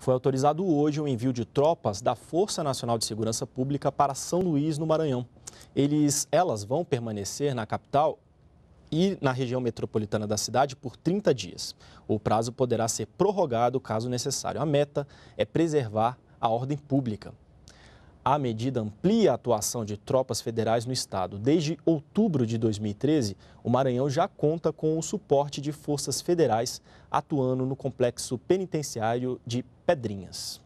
foi autorizado hoje o envio de tropas da Força Nacional de Segurança Pública para São Luís, no Maranhão. Eles, elas vão permanecer na capital e na região metropolitana da cidade por 30 dias. O prazo poderá ser prorrogado caso necessário. A meta é preservar a ordem pública. A medida amplia a atuação de tropas federais no estado. Desde outubro de 2013, o Maranhão já conta com o suporte de forças federais atuando no complexo penitenciário de Pedrinhas.